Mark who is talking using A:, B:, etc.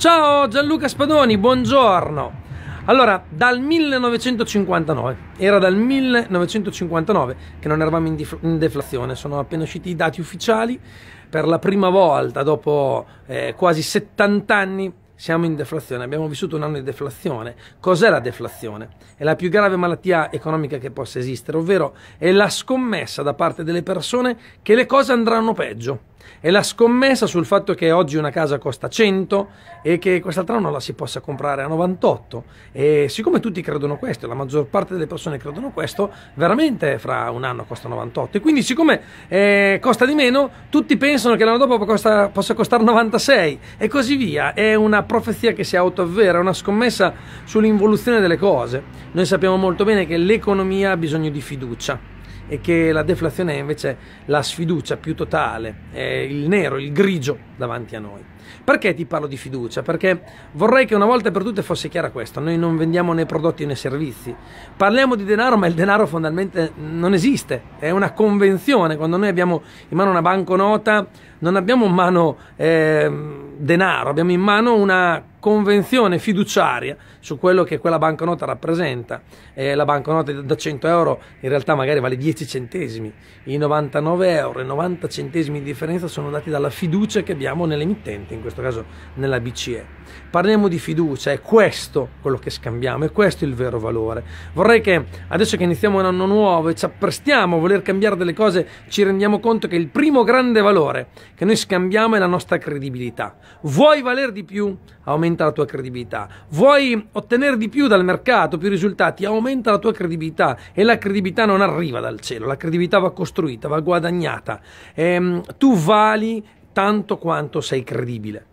A: Ciao Gianluca Spadoni, buongiorno. Allora, dal 1959, era dal 1959 che non eravamo in, in, deflazione, sono appena usciti i dati ufficiali, per la prima volta dopo eh, quasi 70 anni siamo in deflazione, abbiamo vissuto un anno di deflazione. Cos'è la deflazione? È la più grave malattia economica che possa esistere, ovvero è la scommessa da parte delle persone che le cose andranno peggio è la scommessa sul fatto che oggi una casa costa 100 e che quest'altra non la si possa comprare a 98. E siccome tutti credono questo, la maggior parte delle persone credono questo, veramente fra un anno costa 98. E quindi siccome eh, costa di meno, tutti pensano che l'anno dopo costa, possa costare 96 e così via. È una profezia che si autoavvera, è una scommessa sull'involuzione delle cose. Noi sappiamo molto bene che l'economia ha bisogno di fiducia e che la deflazione è invece la sfiducia più totale, è il nero, il grigio davanti a noi. Perché ti parlo di fiducia? Perché vorrei che una volta per tutte fosse chiara questa, noi non vendiamo né prodotti né servizi, parliamo di denaro ma il denaro fondamentalmente non esiste, è una convenzione, quando noi abbiamo in mano una banconota non abbiamo in mano eh, denaro, abbiamo in mano una convenzione fiduciaria su quello che quella banconota rappresenta. Eh, la banconota da 100 euro in realtà magari vale 10 centesimi, i 99 euro e 90 centesimi di differenza sono dati dalla fiducia che abbiamo nell'emittente, in questo caso nella BCE. Parliamo di fiducia, è questo quello che scambiamo, è questo il vero valore. Vorrei che adesso che iniziamo un anno nuovo e ci apprestiamo a voler cambiare delle cose, ci rendiamo conto che il primo grande valore che noi scambiamo è la nostra credibilità. Vuoi valer di più? Aumenta aumenta la tua credibilità. Vuoi ottenere di più dal mercato, più risultati, aumenta la tua credibilità e la credibilità non arriva dal cielo, la credibilità va costruita, va guadagnata. Ehm, tu vali tanto quanto sei credibile.